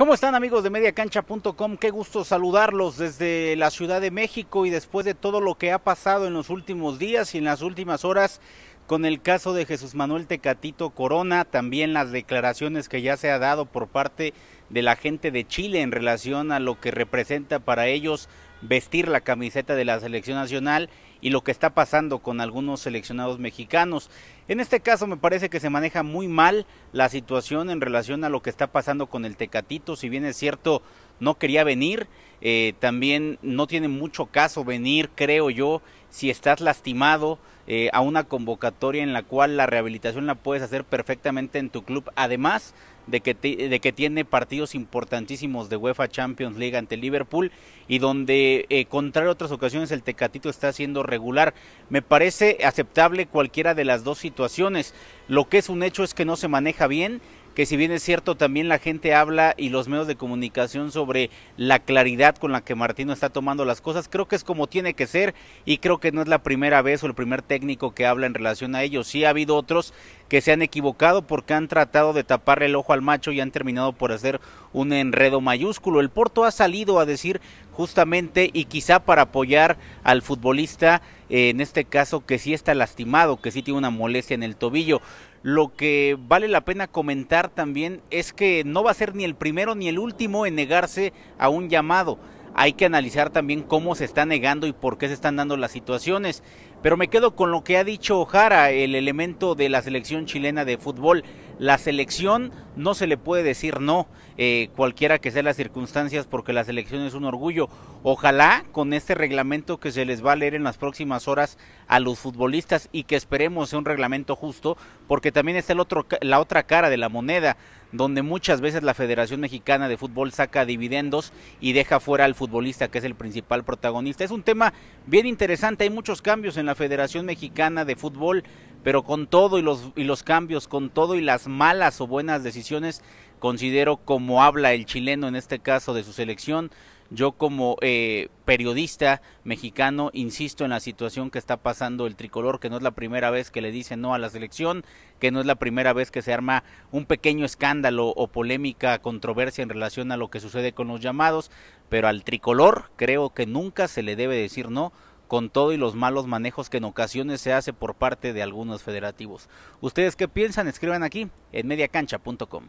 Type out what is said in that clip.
¿Cómo están amigos de mediacancha.com? Qué gusto saludarlos desde la Ciudad de México y después de todo lo que ha pasado en los últimos días y en las últimas horas con el caso de Jesús Manuel Tecatito Corona, también las declaraciones que ya se ha dado por parte de la gente de Chile en relación a lo que representa para ellos vestir la camiseta de la selección nacional y lo que está pasando con algunos seleccionados mexicanos. En este caso me parece que se maneja muy mal la situación en relación a lo que está pasando con el Tecatito, si bien es cierto no quería venir. Eh, también no tiene mucho caso venir, creo yo, si estás lastimado eh, a una convocatoria en la cual la rehabilitación la puedes hacer perfectamente en tu club. Además de que, de que tiene partidos importantísimos de UEFA Champions League ante Liverpool y donde, eh, contra contrario a otras ocasiones, el Tecatito está siendo regular. Me parece aceptable cualquiera de las dos situaciones. Lo que es un hecho es que no se maneja bien que si bien es cierto, también la gente habla y los medios de comunicación sobre la claridad con la que Martino está tomando las cosas, creo que es como tiene que ser y creo que no es la primera vez o el primer técnico que habla en relación a ello. Sí ha habido otros que se han equivocado porque han tratado de taparle el ojo al macho y han terminado por hacer un enredo mayúsculo. El Porto ha salido a decir justamente y quizá para apoyar al futbolista, eh, en este caso que sí está lastimado, que sí tiene una molestia en el tobillo. Lo que vale la pena comentar también es que no va a ser ni el primero ni el último en negarse a un llamado hay que analizar también cómo se está negando y por qué se están dando las situaciones. Pero me quedo con lo que ha dicho Jara, el elemento de la selección chilena de fútbol la selección no se le puede decir no, eh, cualquiera que sea las circunstancias, porque la selección es un orgullo. Ojalá con este reglamento que se les va a leer en las próximas horas a los futbolistas y que esperemos sea un reglamento justo, porque también está el otro, la otra cara de la moneda, donde muchas veces la Federación Mexicana de Fútbol saca dividendos y deja fuera al futbolista que es el principal protagonista. Es un tema bien interesante, hay muchos cambios en la Federación Mexicana de Fútbol pero con todo y los, los cambios, con todo y las malas o buenas decisiones, considero como habla el chileno en este caso de su selección. Yo como eh, periodista mexicano insisto en la situación que está pasando el tricolor, que no es la primera vez que le dicen no a la selección, que no es la primera vez que se arma un pequeño escándalo o polémica, controversia en relación a lo que sucede con los llamados, pero al tricolor creo que nunca se le debe decir no con todo y los malos manejos que en ocasiones se hace por parte de algunos federativos. ¿Ustedes qué piensan? Escriban aquí en mediacancha.com.